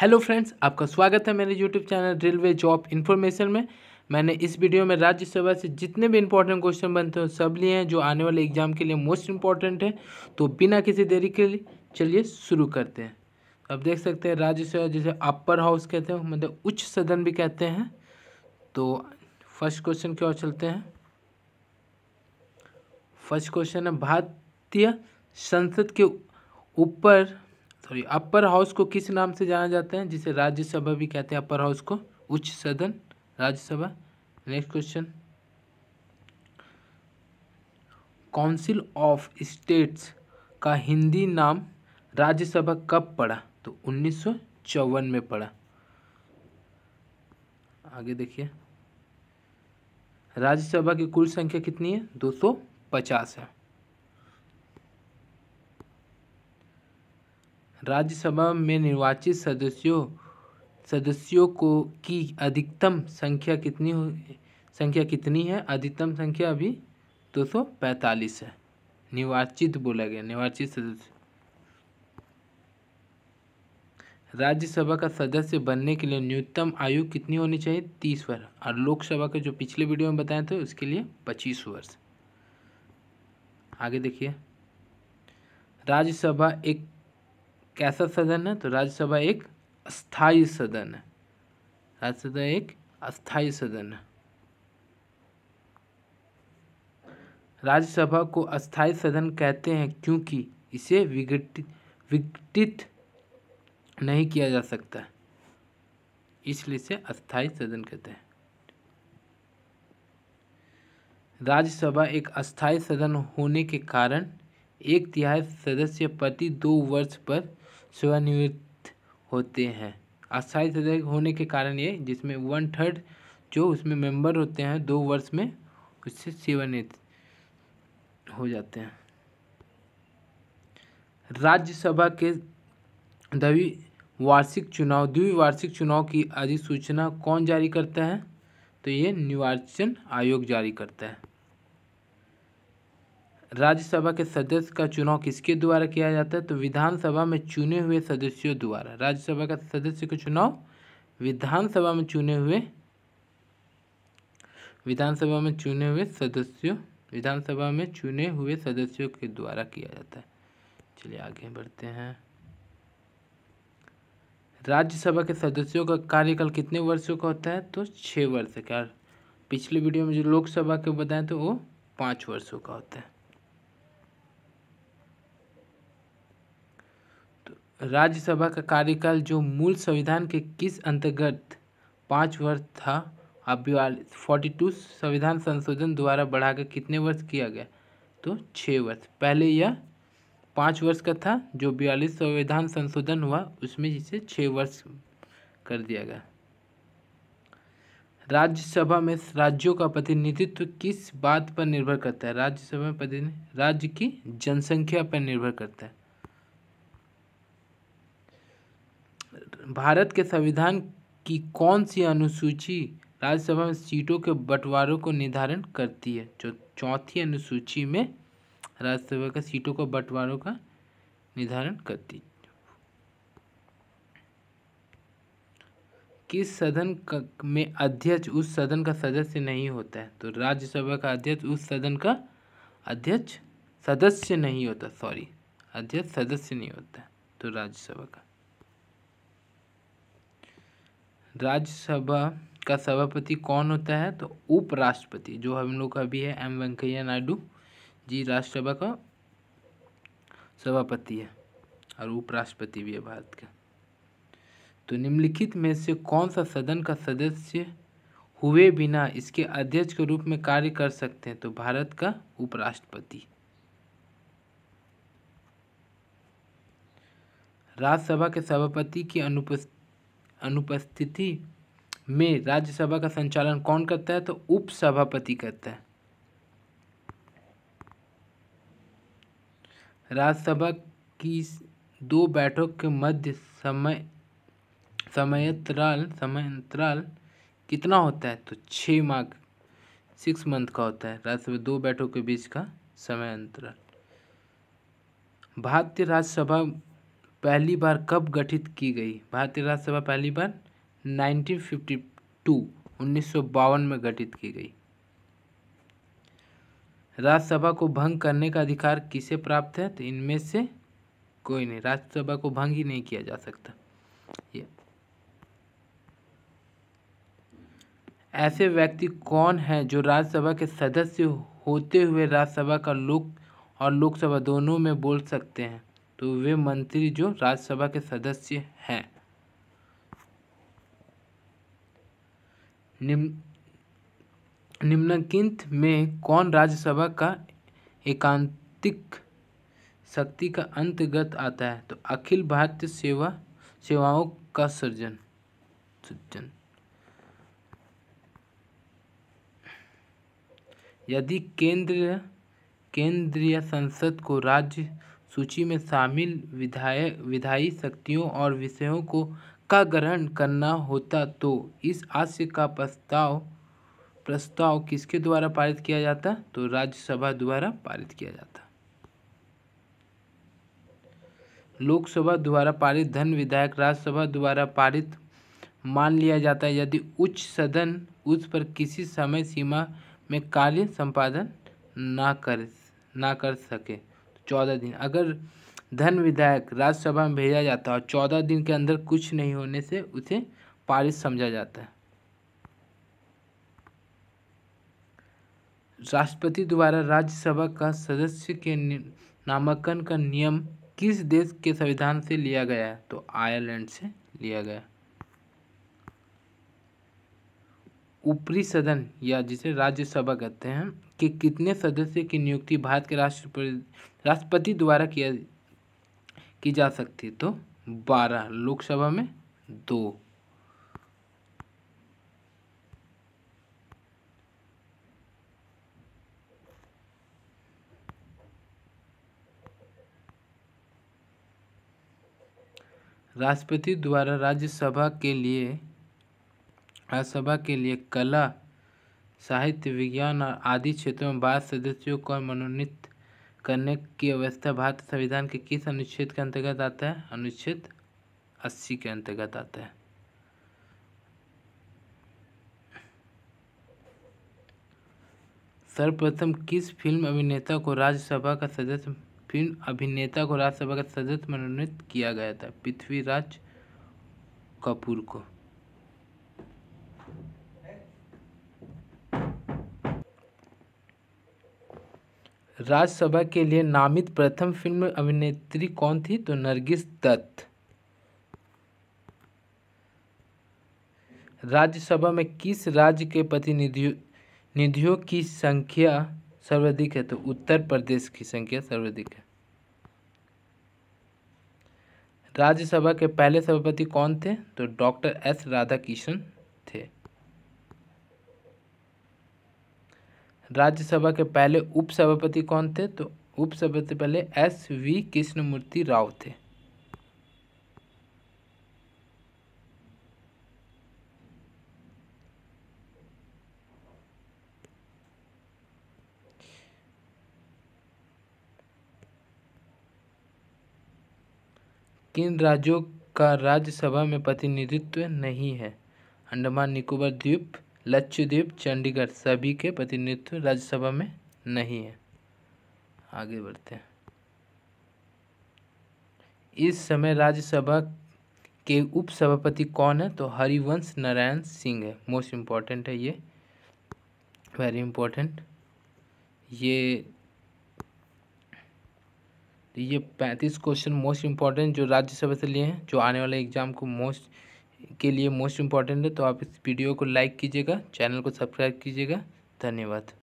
hello friends आपका स्वागत है मेरे YouTube channel railway job information में मैंने इस वीडियो में राज्यसभा से जितने भी इंपॉर्टेंट क्वेश्चन बनते हैं सब लिए हैं जो आने वाले एग्जाम के लिए मोस्ट इंपॉर्टेंट है तो बिना किसी देरी के लिए चलिए शुरू करते हैं अब देख सकते हैं राज्यसभा जिसे अपर हाउस कहते हैं मतलब उच्च सदन भी कहते हैं तो फर्स्ट क्वेश्चन क्यों चलते हैं फर्स्ट क्वेश्चन है भारतीय संसद के ऊपर सॉरी अपर हाउस को किस नाम से जाना जाता है जिसे राज्यसभा भी कहते हैं अपर हाउस को उच्च सदन Rajya Sabha next question council of states का हिंदी नाम राज्यसभा कब पड़ा तो उन्नीस में पड़ा आगे देखिए राज्यसभा की कुल संख्या कितनी है 250 है राज्यसभा में निर्वाचित सदस्यों सदस्यों को की अधिकतम संख्या कितनी हो संख्या कितनी है अधिकतम संख्या अभी दो सौ पैंतालीस है निर्वाचित बोला गया निर्वाचित सदस्य राज्यसभा का सदस्य बनने के लिए न्यूनतम आयु कितनी होनी चाहिए तीस वर्ष और लोकसभा के जो पिछले वीडियो में बताए थे उसके लिए पच्चीस वर्ष आगे देखिए राज्यसभा एक कैसा सदन है तो राज्यसभा एक अस्थाई सदन है राज्यसभा एक अस्थायी सदन है राज्यसभा को अस्थायी सदन कहते हैं क्योंकि इसे विघटित विघटित नहीं किया जा सकता इसलिए इसे अस्थायी सदन कहते हैं राज्यसभा एक अस्थायी सदन होने के कारण एक तिहाई सदस्य प्रति दो वर्ष पर सेवानिवृत्त होते हैं अस्थायी सदस्य होने के कारण ये जिसमें वन थर्ड जो उसमें मेंबर होते हैं दो वर्ष में उससे सेवानिवृत्त हो जाते हैं राज्यसभा के दवी वार्षिक चुनाव द्विवार्षिक चुनाव की अधिसूचना कौन जारी करता है तो ये निर्वाचन आयोग जारी करता है राज्यसभा के सदस्य का चुनाव किसके द्वारा किया जाता है तो विधानसभा में चुने हुए सदस्यों द्वारा राज्यसभा का सदस्य का चुनाव विधानसभा में चुने हुए विधानसभा में चुने हुए सदस्यों विधानसभा में चुने हुए सदस्यों के द्वारा किया जाता है चलिए आगे बढ़ते हैं राज्यसभा के सदस्यों का कार्यकाल कितने वर्षों का होता है तो छः वर्ष का पिछले वीडियो में जो लोकसभा के बताएं तो वो पाँच वर्षों का होता है राज्यसभा का कार्यकाल जो मूल संविधान के किस अंतर्गत पाँच वर्ष था अब बयालीस फोर्टी टू संविधान संशोधन द्वारा बढ़ाकर कितने वर्ष किया गया तो छः वर्ष पहले यह पाँच वर्ष का था जो बयालीस संविधान संशोधन हुआ उसमें इसे छः वर्ष कर दिया गया राज्यसभा में राज्यों का प्रतिनिधित्व किस बात पर निर्भर करता है राज्यसभा में प्रतिनिधि राज्य की जनसंख्या पर निर्भर करता है भारत के संविधान की कौन सी अनुसूची राज्यसभा में सीटों के बंटवारे को निर्धारण करती है जो चौथी अनुसूची में राज्यसभा का सीटों का बंटवारों का निर्धारण करती किस सदन में अध्यक्ष उस सदन का सदस्य नहीं होता है तो राज्यसभा का अध्यक्ष उस सदन का अध्यक्ष सदस्य नहीं होता सॉरी अध्यक्ष सदस्य नहीं होता तो राज्यसभा का राज्यसभा का सभापति कौन होता है तो उपराष्ट्रपति जो हम लोग का अभी है एम वेंकैया नायडू जी राज्यसभा का सभापति है और उपराष्ट्रपति भी है भारत का तो निम्नलिखित में से कौन सा सदन का सदस्य हुए बिना इसके अध्यक्ष के रूप में कार्य कर सकते हैं तो भारत का उपराष्ट्रपति राज्यसभा के सभापति की अनुपस्थिति अनुपस्थिति में राज्यसभा का संचालन कौन करता है तो उपसभापति करता है राज्यसभा की दो बैठक के मध्य समय समयंतराल समयंतराल कितना होता है तो छः माह सिक्स मंथ का होता है राज्यसभा दो बैठकों के बीच का समय अंतराल भारतीय राज्यसभा पहली बार कब गठित की गई भारतीय राज्यसभा पहली बार 1952 1952 में गठित की गई राज्यसभा को भंग करने का अधिकार किसे प्राप्त है तो इनमें से कोई नहीं राज्यसभा को भंग ही नहीं किया जा सकता ये ऐसे व्यक्ति कौन है जो राज्यसभा के सदस्य होते हुए राज्यसभा का लोक और लोकसभा दोनों में बोल सकते हैं तो वे मंत्री जो राज्यसभा के सदस्य हैं निम्नकिंत में कौन राज्यसभा का एकांतिक शक्ति का अंतर्गत आता है तो अखिल भारतीय सेवा सेवाओं का सृजन सृजन यदि केंद्र केंद्रीय संसद को राज्य सूची में शामिल विधाय विधायी शक्तियों और विषयों को का ग्रहण करना होता तो इस आशय का प्रस्ताव प्रस्ताव किसके द्वारा पारित किया जाता तो राज्यसभा द्वारा पारित किया जाता लोकसभा द्वारा पारित धन विधायक राज्यसभा द्वारा पारित मान लिया जाता है यदि उच्च सदन उस पर किसी समय सीमा में कार्य संपादन ना कर ना कर सके चौदह दिन अगर धन विधायक राज्यसभा में भेजा जाता है और चौदह दिन के अंदर कुछ नहीं होने से उसे पारित समझा जाता है राष्ट्रपति द्वारा राज्यसभा का सदस्य के नामांकन का नियम किस देश के संविधान से लिया गया है तो आयरलैंड से लिया गया ऊपरी सदन या जिसे राज्यसभा कहते हैं के कितने सदस्य की नियुक्ति भारत के राष्ट्रपति राष्ट्रपति द्वारा किया की जा सकती है तो बारह लोकसभा में दो राष्ट्रपति द्वारा राज्यसभा के लिए राज्यसभा के लिए कला साहित्य, विज्ञान आदि क्षेत्रों में बाल सदस्यों को मनोनीत करने की व्यवस्था भारतीय संविधान के किस अनुच्छेद के अंतर्गत आता है अनुच्छेद अस्सी के अंतर्गत आता है सर्वप्रथम किस फिल्म अभिनेता को राज्यसभा का सदस्य फिल्म अभिनेता को राज्यसभा का सदस्य मनोनीत किया गया था पृथ्वीराज कपूर को राज्यसभा के लिए नामित प्रथम फिल्म अभिनेत्री कौन थी तो नरगिस दत्त राज्यसभा में किस राज्य के प्रतिनिधियों निधियों की संख्या सर्वाधिक है तो उत्तर प्रदेश की संख्या सर्वाधिक है राज्यसभा के पहले सभापति कौन थे तो डॉक्टर एस राधा राज्यसभा के पहले उपसभापति कौन थे तो उपसभापति पहले एस वी कृष्णमूर्ति राव थे किन राज्यों का राज्यसभा में प्रतिनिधित्व नहीं है अंडमान निकोबार द्वीप लक्षद्वीप चंडीगढ़ सभी के प्रतिनिधित्व राज्यसभा में नहीं है आगे बढ़ते हैं इस समय राज्यसभा के उपसभापति कौन है तो हरिवंश नारायण सिंह है मोस्ट इम्पॉर्टेंट है ये वेरी इम्पोर्टेंट ये ये पैंतीस क्वेश्चन मोस्ट इम्पॉर्टेंट जो राज्यसभा से लिए हैं जो आने वाले एग्जाम को मोस्ट के लिए मोस्ट इम्पॉर्टेंट है तो आप इस वीडियो को लाइक कीजिएगा चैनल को सब्सक्राइब कीजिएगा धन्यवाद